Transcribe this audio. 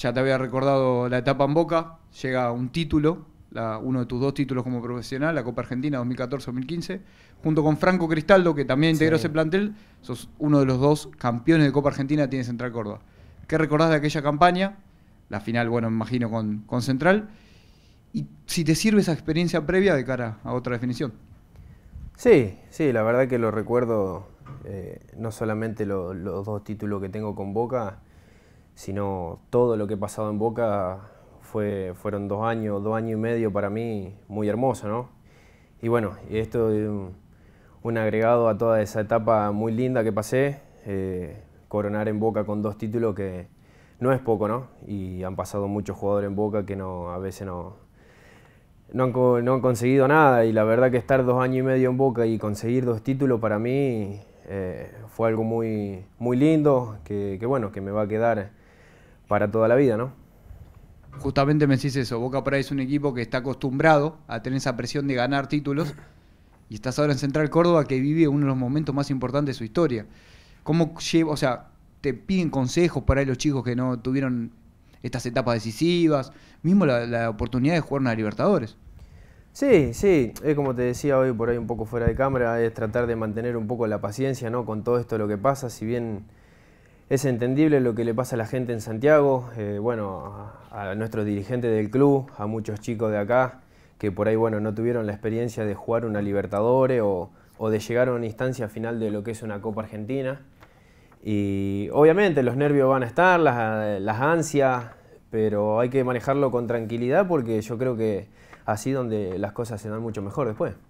Ya te había recordado la etapa en Boca, llega un título, uno de tus dos títulos como profesional, la Copa Argentina 2014-2015, junto con Franco Cristaldo, que también integró ese plantel, sos uno de los dos campeones de Copa Argentina, tiene Central Córdoba. ¿Qué recordás de aquella campaña? La final, bueno, me imagino con, Central. Y si te sirve esa experiencia previa de cara a otra definición. Sí, sí, la verdad que lo recuerdo, eh, no solamente los dos títulos que tengo con Boca, sino todo lo que he pasado en Boca fueron dos años, dos años y medio para mí muy hermoso, ¿no? Y bueno, esto es un, agregado a toda esa etapa muy linda que pasé, eh, coronar en Boca con dos títulos que no es poco, ¿no? Y han pasado muchos jugadores en Boca que no, a veces no, no han, conseguido nada y la verdad que estar dos años y medio en Boca y conseguir dos títulos para mí eh, fue algo muy, muy lindo, que bueno, que me va a quedar para toda la vida, ¿no? Justamente me decís eso, Boca Pará es un equipo que está acostumbrado a tener esa presión de ganar títulos y estás ahora en Central Córdoba que vive uno de los momentos más importantes de su historia. ¿Cómo lleva, o sea, te piden consejos para los chicos que no tuvieron estas etapas decisivas, mismo la, oportunidad de jugar una Libertadores? Sí, sí, es como te decía hoy por ahí un poco fuera de cámara, es tratar de mantener un poco la paciencia, ¿no? Con todo esto lo que pasa, si bien es entendible lo que le pasa a la gente en Santiago, eh, bueno, a, nuestro dirigente del club, a muchos chicos de acá, que por ahí bueno, no tuvieron la experiencia de jugar una Libertadores o, de llegar a una instancia final de lo que es una Copa Argentina. Y obviamente los nervios van a estar, las, ansias, pero hay que manejarlo con tranquilidad porque yo creo que así donde las cosas se dan mucho mejor después.